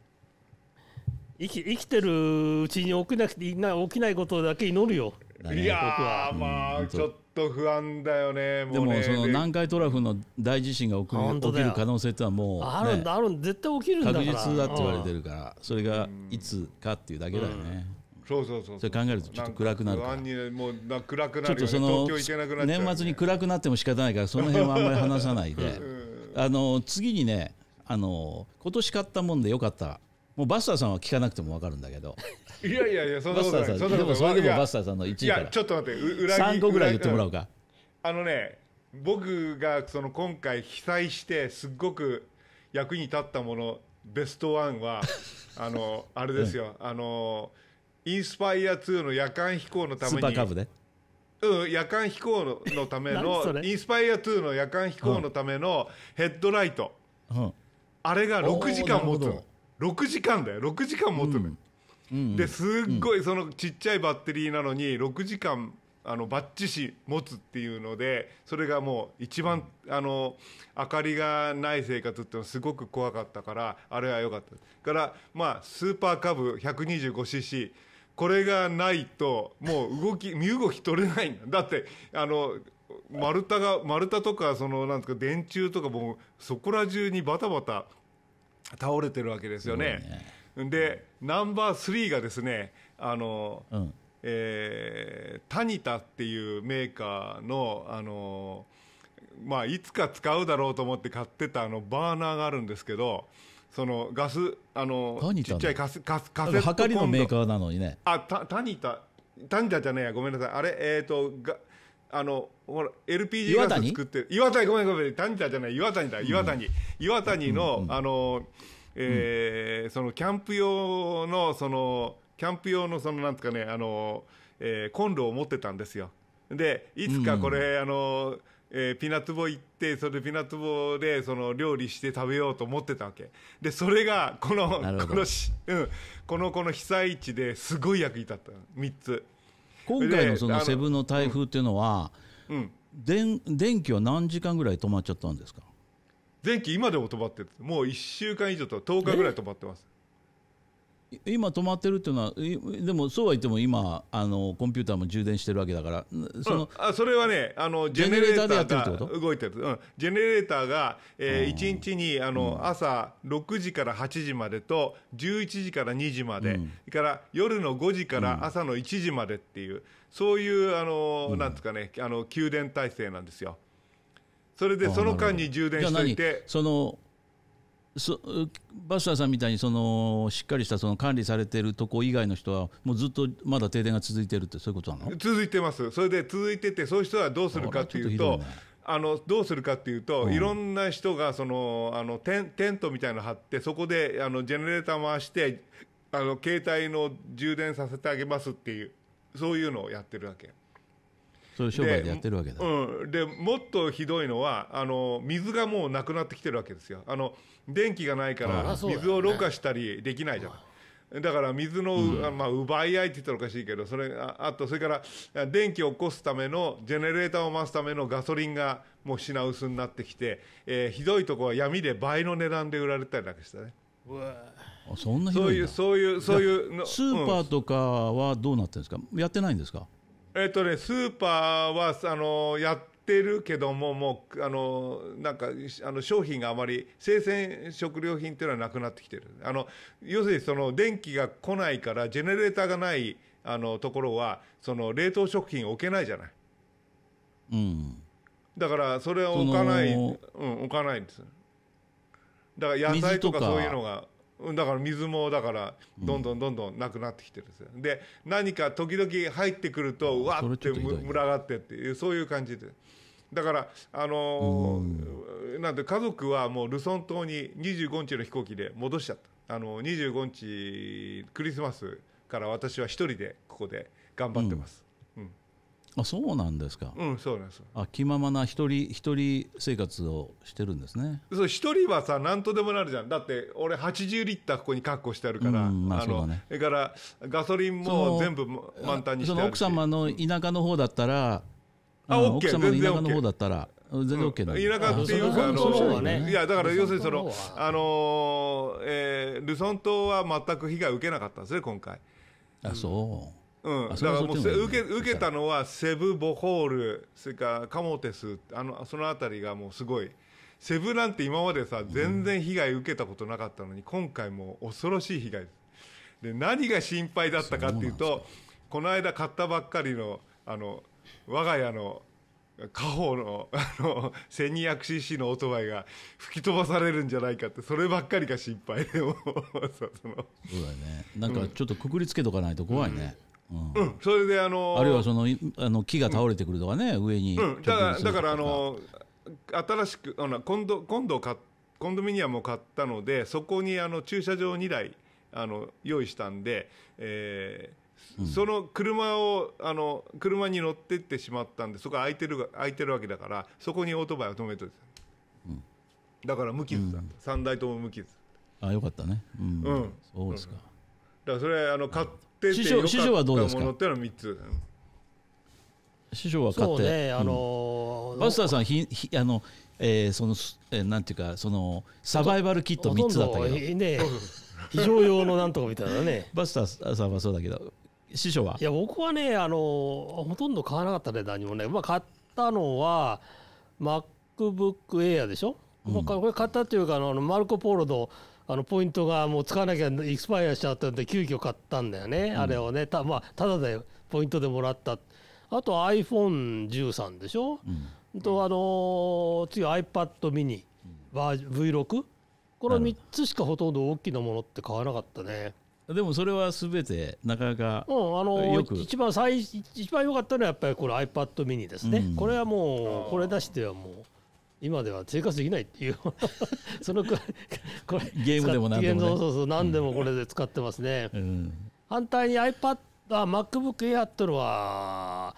生き生きてるうちに起きなくて起きないことだけ祈るよねいやまあちょっと不安だよねもねでもその南海トラフの大地震が起きる可能性ってのはもう、ね、あるんだあるん絶対起きるんだ確実だって言われてるからそれがいつかっていうだけだよね、そうそうそうそれ考えるとちょっと暗くなるもうな暗くなる、ね、ちょっとその年末に暗くなっても仕方ないからその辺はあんまり話さないで、あの次にねあの今年買ったもんでよかったもうバスターさんは聞かなくても分かるんだけどいやいやいやそんなことないーさんでもそれでもバスターさんの1い位からやちょっと待って裏切3個ぐらい言ってもらうかあのね、僕がその今回被災してすっごく役に立ったものベストワンは あのあれですよ、あのインスパイア2の夜間飛行のたスめーパーカブでうん、夜間飛行のための インスパイア2の夜間飛行のためのヘッドライト、うんあれが6時間持つの6時間だよ6時間持つのよ、うんうん、ですっごいそのちっちゃいバッテリーなのに6時間あのバッチし持つっていうのでそれがもう一番、あの明かりがない生活ってのはすごく怖かったからあれは良かったからまあスーパーカブ 125cc これがないともう動き身動き取れないんだだってあの丸太が丸太とかそのなんですか電柱とかもそこら中にバタバタ倒れてるわけですよね。ねでナンバー3がですねあの、うん、えー、タニタっていうメーカーのあの、まあ、いつか使うだろうと思って買ってたあのバーナーがあるんですけどそのガスあのちっちゃいカスカスカセットコンロのメーカーなのにねあたタニタタニタじゃねえやごめんなさいあれえっ、ー、とあの、ほら、LPG ガス作ってる。岩谷ごめんごめん。谷田じゃない。岩谷だ。岩谷。うん、岩谷の、うんうん、あの、えー、うん、そのキャンプ用の、その、キャンプ用の、その、なんですかね、あの、えー、コンロを持ってたんですよ。で、いつかこれ、うん、あの、えー、ピナツボ行って、それでピナツボで、その、料理して食べようと思ってたわけ。で、それが、この、このし、うん、この、この被災地ですごい役に立った。3つ。今回のそのセブの台風っていうのは、うん、電電気は何時間ぐらい止まっちゃったんですか電気今でも止まってもう一週間以上と十日ぐらい止まってます今止まってるっていうのはでもそうは言っても今あのコンピューターも充電してるわけだからその、うん、あそれはねあのジェネレーターが動いてる、うん、ジェネレーターが、えー、1日にあの、うん、朝6時から8時までと11時から2時まで、うん、から夜の5時から朝の1時までっていう、そういうあの、なんですかねあの給電体制なんですよそれでその間に充電していてそのそバスターさんみたいにそのしっかりしたその管理されてるとこ以外の人はもうずっとまだ停電が続いてるってそういうことなの続いてますそれで続いててそういう人はどうするかというとあのどうするかっていうと、うん、いろんな人がそのあのテンテントみたいなの張ってそこであのジェネレーター回してあの携帯の充電させてあげますっていうそういうのをやってるわけ。そういう商売でやってるわけだ、うん、でもっとひどいのはあの水がもうなくなってきてるわけですよあの電気がないから水をろ過したりできないじゃない、だから水の、うん、まあ、奪い合いって言ったらおかしいけど、それああと、それから電気を起こすためのジェネレーターを回すためのガソリンがもう品薄になってきて、えー、ひどいとこは闇で倍の値段で売られたりだんしたね。わそんなそういうそういうそういうスーパーとかはどうなってるんですか、やってないんですかえっとね、スーパーは、あの、やってるけども、もう、あの、なんか、あの、商品があまり、生鮮食料品っていうのはなくなってきてる。あの、要するにその、電気が来ないから、ジェネレーターがない、あの、ところは、その、冷凍食品置けないじゃない。うん。だから、それは置かない、うん、置かないんです。だから、野菜とかそういうのが、だから水もだからどんどんどんどんなくなってきてるんですよ、うん、で何か時々入ってくるとうわって群がってっていうそういう感じでだからあのー、なんて家族はもうルソン島に25日の飛行機で戻しちゃったあの25日クリスマスから私は一人でここで頑張ってます、あそうなんですか。うん、そうなんです。あ、気ままな一人一人生活をしてるんですね。そう、一人はさ、何とでもなるじゃん。だって、俺80リッターここに確保してあるから、うんまあ、あの、ね、それからガソリンも全部満タンにしてある奥様の田舎の方だったら、うあ、オッケー、全然オッケー。の方だったら。全然 OK なん、うん、田舎っていうか、あの、ね、いや、だから要するにその、あのー、えー、ルソン島は全く被害を受けなかったんですね、今回。あ、そう。うん、だからもう受け受けたのはセブ・ボホール、それからカモテス、あのそのあたりがもうすごい、セブなんて今までさ、全然被害受けたことなかったのに、今回も恐ろしい被害で何が心配だったかっていうと、この間買ったばっかりの、あの我が家の家宝のあの 1200cc のオートバイが吹き飛ばされるんじゃないかってそればっかりが心配でそうだねなんかちょっとくくりつけとかないと怖いね、うん、それであのあるいはそのあの木が倒れてくるとかね、上に、だからだからあの新しくあの今度今度買コンドミニアムを買ったのでそこにあの駐車場2台あの用意したんで、えー、うん、その車をあの車に乗ってってしまったんでそこ空いてる空いてるわけだからそこにオートバイを止めといて、うん、だから無傷だ、うん、3台とも無傷あよかったねうん、うん、そうですか、だからそれあの買ってっててよかったものってのは3つ。師匠は買って、ね、あのーうん、バスターさんひひあの、えー、その、えー、なんていうかそのサバイバルキット三つだったけど、ね、非常用のなんとかみたいなね バスターさんはそうだけど師匠はいや僕はねあのほとんど買わなかったね何もね、まあ、買ったのは MacBookAir でしょ、うん、これ買ったっていうかあのマルコ・ポーロのあのポイントがもう使わなきゃエクスパイアしちゃったんで急遽買ったんだよね、うん、あれをねた,、まあ、ただでポイントでもらったあと iPhone13 でしょ、うん、とあのー、次 iPad mini、V6 この3つしかほとんど大きなものって買わなかったねでもそれはすべてなかなか、うん、あの一番最一番良かったのはやっぱりこれ iPad mini ですね、これはもうこれ出してはもう今では生活できないっていう そのくらいこれゲームでも何でも、ね、そうそうそう何でもこれで使ってますね、うん、反対に iPad あ MacBookAir ってのは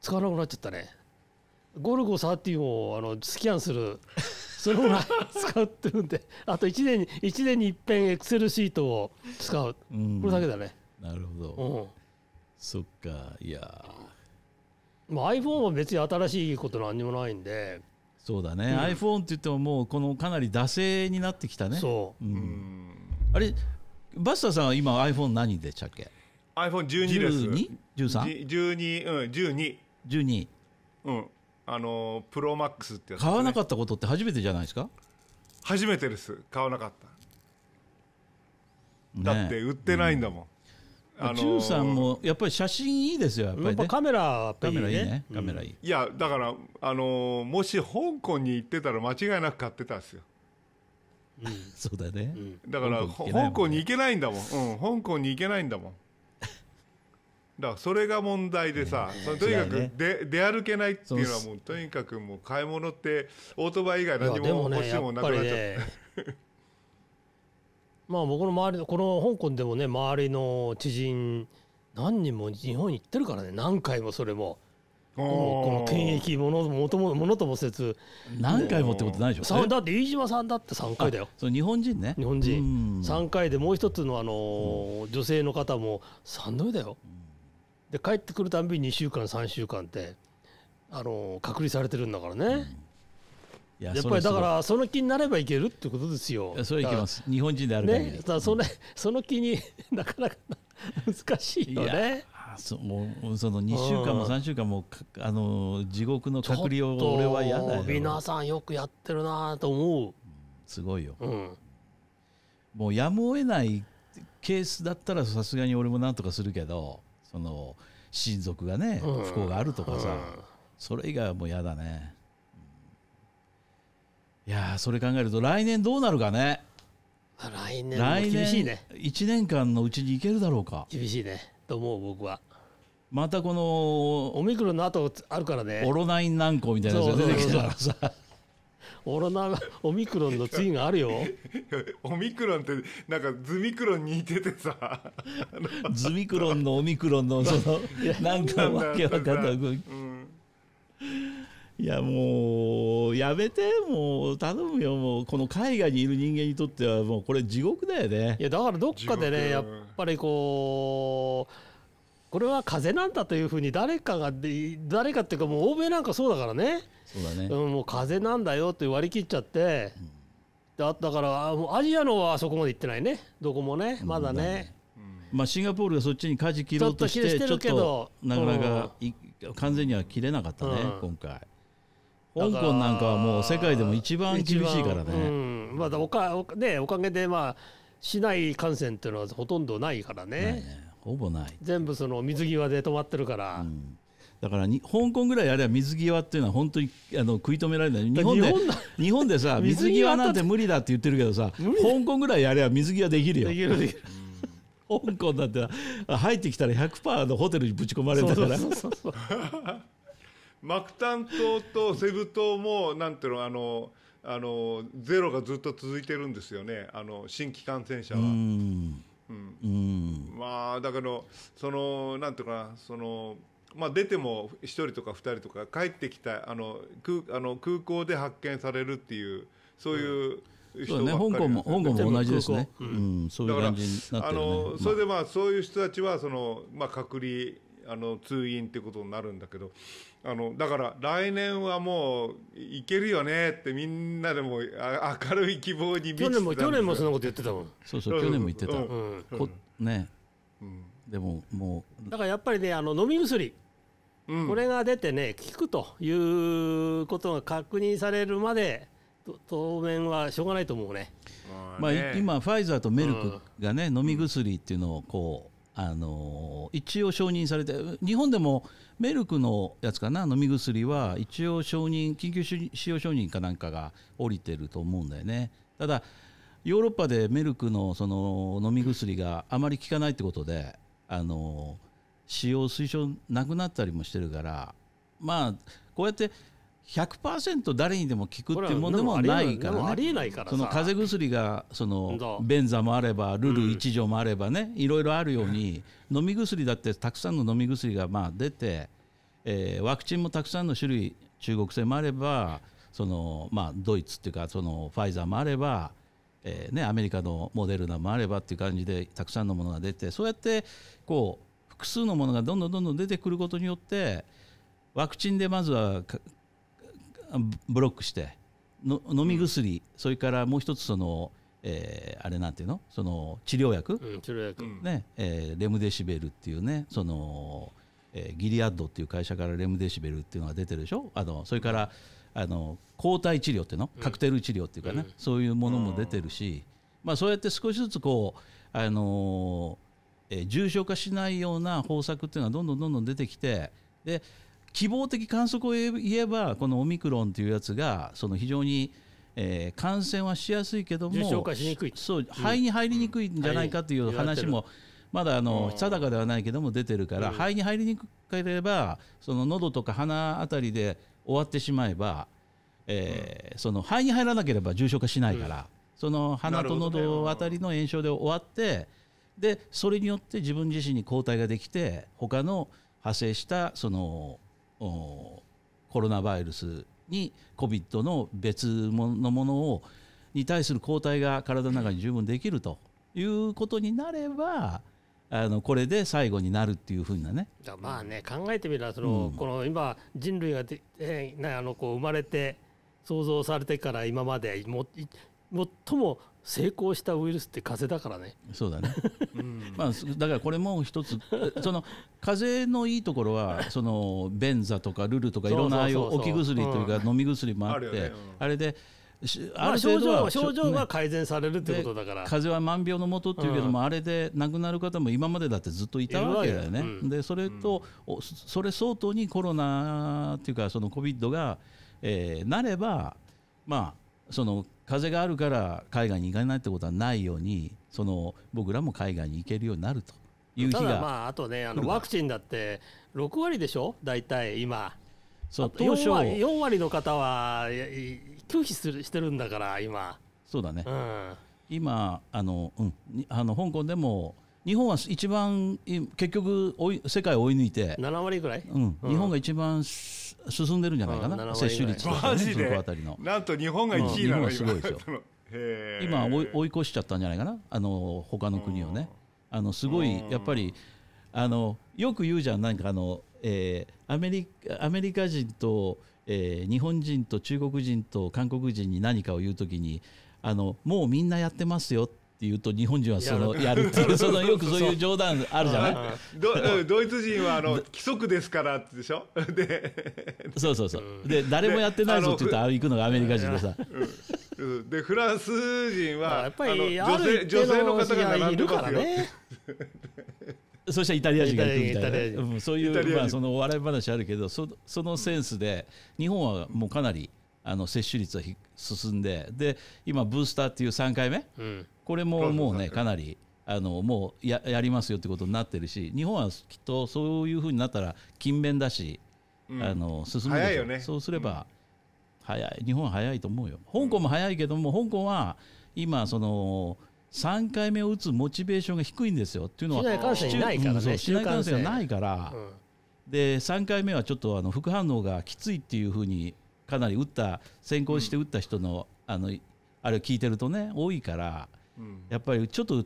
使わなくなっちゃったねゴルゴ13をあのスキャンする そのぐらい使ってるんであと1年に1年に一遍エクセルシートを使う、うん、これだけだねなるほど、うん、そっかいやまあ iPhone は別に新しいこと何にもないんでそうだね、うん、iPhone って言ってももうこのかなり惰性になってきたねそう、うん、あれバスターさんは今 iPhone 何でしたっけ ?iPhone12 です 12?13?12 うん12うんあのプロマックスってやつ、ね、買わなかったことって初めてじゃないですか初めてです買わなかった、ね、だって売ってないんだもん、うんあのさんもやっぱり写真いいですよ、やっぱり、ね、やっぱカメラいい、ね、カメラいいね、カメラいい。うん、いや、だから、あのもし香港に行ってたら間違いなく買ってたんですよ。うん、そうだね。だから、香港に行けないんだもん。うん、香港に行けないんだもん。だからそれが問題でさ、ね、とにかく出,、出歩けないっていうのはもうとにかくもう買い物ってオートバイ以外何も欲しいもんなくなっちゃった。まあ僕の周りのこの香港でもね周りの知人何人も日本に行ってるからね何回もそれも。もうこの検疫ものもともものともせず何回もってことないでしょだって飯島さんだって3回だよ日本人ね日本人3回でもう一つのあの女性の方も3度目だよで帰ってくるたんびに2週間3週間ってあの隔離されてるんだからね、やっぱりだからその気になればいけるってことですよ。それいけます。日本人である限り。ね、そのその気になかなか難しいよね。そもうその2週間も3週間も、うん、あの地獄の隔離を俺は嫌だよ皆さんよくやってるなと思うすごいよ、うん、もうやむを得ないケースだったらさすがに俺もなんとかするけどその親族がね、不幸があるとかさ、それ以外はもう嫌だねいやそれ考えると来年どうなるかね来年厳しいね1年間のうちにいけるだろうか厳しいねと思う僕はまたこのオミクロンの後あるからねオロナイン軟膏みたいなやが出てきたからさオロナオミクロンの次があるよ オミクロンってなんかズミクロンに似ててさズミクロンのオミクロンのそのなんかわけわかんない、いやもうやめてもう頼むよもうこの海外にいる人間にとってはもうこれ地獄だよねいやだからどっかでねやっぱりこうこれは風邪なんだというふうに誰かが誰かっていうかもう欧米なんかそうだからねそうだね、もう風邪なんだよって割り切っちゃって、うん、だからもうアジアのはそこまで行ってないねどこもねまだね、まあ、シンガポールがそっちに舵切ろうとしてちょっとなかなか、うん、完全には切れなかったね、今回。香港なんかはもう世界でも一番厳しいからね。うん、まだおかおねおかげでまあ市内感染っていうのはほとんどないからね。ねほぼない。全部その水際で止まってるから。うんだからに香港ぐらいあれは水際っていうのは本当にあの食い止められない日本で日本でさ水際なんて無理だって言ってるけどさ香港ぐらいあれは水際できるよ。できるできる香港だって入ってきたら100%のホテルにぶち込まれたから。そうそうそうそうマクタン島とセブ島もなんていうのあのあのゼロがずっと続いてるんですよね、あの新規感染者は。うんうんまあ、だからそのなんていうかな、そのまあ、出ても1人とか2人とか、帰ってきたあの空あの空港で発見されるっていう、そういう。人ばっかね、香港も香港も同じですね、うん、そういう感じになってあのそれでまあそういう人たちはその、まあ、隔離あの通院ってことになるんだけど、あの、だから来年はもういけるよねってみんなでも明るい希望に満ちて去年も、去年もそんなこと言ってたもん。そうそう、去年も言ってた。うんうん、ね、うん。でももう。だからやっぱりね、あの、飲み薬。これが出てね、効くということが確認されるまで、当面はしょうがないと思うね。まあ、今、ファイザーとメルクがね、飲み薬っていうのをこう、あの一応承認されて日本でもメルクのやつかな飲み薬は一応承認緊急使用承認かなんかが下りてると思うんだよねただヨーロッパでメルクのその飲み薬があまり効かないってことであの使用推奨なくなったりもしてるからまあこうやって100%誰にでも効くっていうもんでもないからね。ありえないからその風邪薬がその便座もあればルル一錠もあればねいろいろあるように飲み薬だってたくさんの飲み薬がまあ出て、えワクチンもたくさんの種類中国製もあればそのまあドイツっていうかそのファイザーもあれば。えね、アメリカのモデルナもあればっていう感じでたくさんのものが出てそうやってこう複数のものがどんどんどんどん出てくることによってワクチンでまずはブロックしての飲み薬、うん、それからもう一つその、えー、あれなんていうのその治療薬,、うん治療薬ねえー、レムデシベルっていうねその、えー、ギリアッドっていう会社からレムデシベルっていうのが出てるでしょあのそれから、あの抗体治療っていうのカクテル治療っていうかね、うん、そういうものも出てるし、まあ、そうやって少しずつこう、あのー、えー、重症化しないような方策っていうのはどんどんどんどん出てきてで希望的観測を言えばこのオミクロンというやつがその非常にえー、感染はしやすいけども重症化しにくいそう肺に入りにくいんじゃないかという話も、まだあの定かではないけども出てるから、肺に入りにくければその喉とか鼻あたりで終わってしまえば、えーその肺に入らなければ重症化しないから、その鼻と喉あたりの炎症で終わってでそれによって自分自身に抗体ができて他の派生したそのコロナウイルスに COVID の別のものをに対する抗体が体の中に十分できるということになればあのこれで最後になるっていうふうなね。まあね考えてみればその、うん、この今人類がで、えー、ね、あのこう生まれて創造されてから今までも最も成功したウイルスって風邪だからね。そうだね。まあだからこれも一つ その風邪のいいところはその便座とかルルとかいろんなああいう置き薬というか飲み薬もあって、あれで。ある症状は症状が改善されるってことだから、風邪は万病のもとっていうけども、あれで亡くなる方も今までだってずっといたわけだよね、でそれと、それ相当にコロナっていうかその COVID が、えー、なればまあその風があるから海外に行かないってことはないようにその僕らも海外に行けるようになるという日がただまああとねあのワクチンだって6割でしょ大体今そう当初 4, 割4割の方は拒否するしてるんだから今そうだね、うん、今あの、うん、あの香港でも日本は一番結局い世界を追い抜いて7割ぐらい、うん、日本が一番、進んでるんじゃないかな、接種率としね、人口当たりの。なんと日本が1位なの、うん、はすごいですよ。今追い越しちゃったんじゃないかな、あの他の国をね。あのすごいやっぱりあのよく言うじゃん、なんかあの、えー、アメリアメリカ人と、えー、日本人と中国人と韓国人に何かを言うときにあの、もうみんなやってますよっっていうと日本人はそのやるっていうそのよくそういう冗談あるじゃないドイツ人はあの規則ですからでしょでそうそうそうで誰もやってないぞって言ったら行くのがアメリカ人でさ、でフランス人はやっぱり女性女性の方がいるからねそしたらイタリア人が行くみたいな、うん、そういう、まあ、そのお笑い話あるけどそそのセンスで日本はもうかなりあの接種率は進んでで今ブースターっていう3回目、うんこれももうねかなりあのもうややりますよってことになってるし日本はきっとそういうふうになったら勤勉だし、あの進むでしょ、ね、そうすれば、早い日本は早いと思うよ香港も早いけども、香港は今その3回目を打つモチベーションが低いんですよっていうのは市内感染ない可能性がないから、で3回目はちょっとあの副反応がきついっていうふうにかなり打った先行して打った人の,、あのあれを聞いてるとね多いから。やっぱりちょっと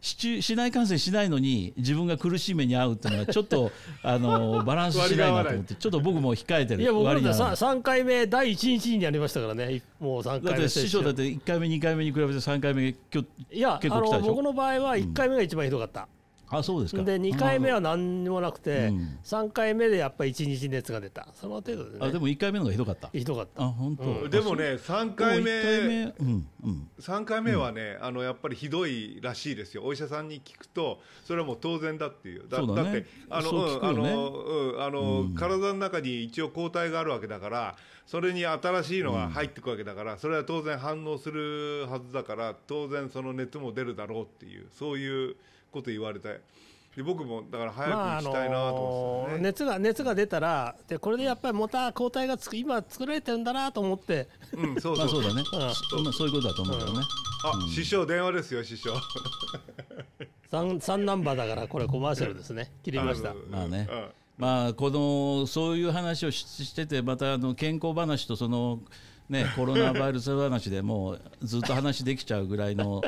市内感染しないのに自分が苦しい目に遭うっていうのはちょっと あのバランスしないなと思ってちょっと僕も控えてるいや僕だ 3, 回目第1日にやりましたからねもう3回目師匠だって1回目2回目に比べて3回目きょいや結構来たでしょ僕の場合は1回目が一番ひどかった、うんあそうですかで2回目は何にもなくて、うん、3回目でやっぱり1日熱が出たその程度で、ね、あでも1回目のがひどかったひどかったあ本当、うん、でもね3回目回目、うんうん、3回目はね、あのやっぱりひどいらしいですよお医者さんに聞くとそれはもう当然だっていうだそうだ、ね,、ってあの、ね、あの,、うんあの体の中に一応抗体があるわけだからそれに新しいのが入っていくわけだから、それは当然反応するはずだから当然その熱も出るだろうっていうそういう。こと言われて。で僕もだから早く行きたいなと思って、ねまああのー、熱が熱が出たらでこれでやっぱりまた抗体がつく今作られてるんだなと思って、うん、そうそうそうだね、うん、そういうことだと思うけどね、あ、うん、師匠電話ですよ師匠三三ナンバーだからこれコマーシャルですね切りましたまあね、まあこのそういう話をしててまたあの健康話とそのね、コロナウイルス話でもうずっと話できちゃうぐらいの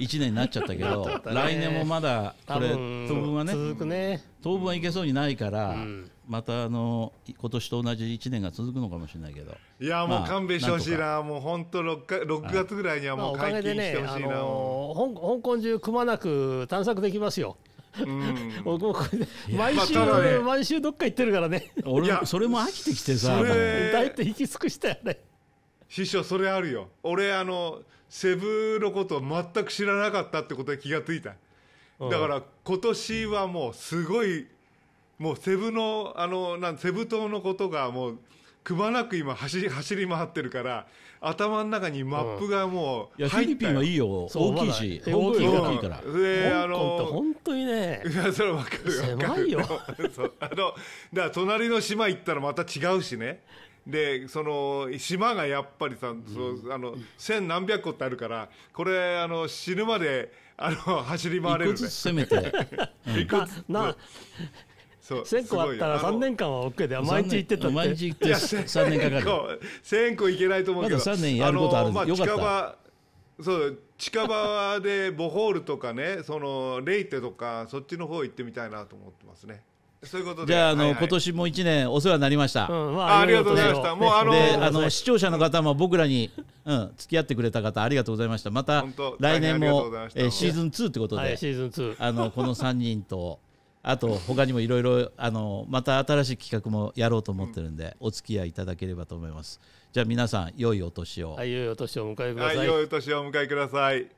1年になっちゃったけど来年もまだこれ当分はね続くね当分はいけそうにないから、うん、またあの今年と同じ1年が続くのかもしれないけどいやもう勘弁してほしいな,、もう本当 6, 6月ぐらいにはもう解禁してほしいな、まあねあのー、香港中くまなく探索できますよ。うん、も う毎週、まあね、毎週どっか行ってるからね俺それも飽きてきてさ大体行き尽くしたよね師匠それあるよ俺あのセブのこと全く知らなかったってことで気がついただから今年はもうすごいもうセブのあのなんセブ島のことがもうくまなく今走り走り回ってるから頭の中にマップがもう、うん、フィリピンはいいよ大きいし大きい大きいからであの本当にねいやそれ分かるよ狭いよ あのだから隣の島行ったらまた違うしねでその島がやっぱりさ、うん、そうあの千何百個ってあるからこれあの死ぬまであの走り回れる、ね、一めて 一個ずなそう千個あったら3年間はオッケーで毎日行ってたって毎日行って3年かかる1個いけないと思うけどまだ3年やることあるんです、まあ、近場そう近場でボホールとかねそのレイテとかそっちの方行ってみたいなと思ってますねそういうことじゃあ、あの、はいはい、今年も一年お世話になりました。うんまあ、ありがとうございました。もう、あのー、あの、視聴者の方も僕らに、うん、付き合ってくれた方、ありがとうございました。また、来年も、えー、シーズン2ってことで、はい、シーズン2。あの、この三人と。あと他にもいろいろあのまた新しい企画もやろうと思ってるんで、うん、お付き合いいただければと思います。じゃあ皆さん良いお年を。はい、良いお年をお迎えください。はい、良いお年をお迎えください。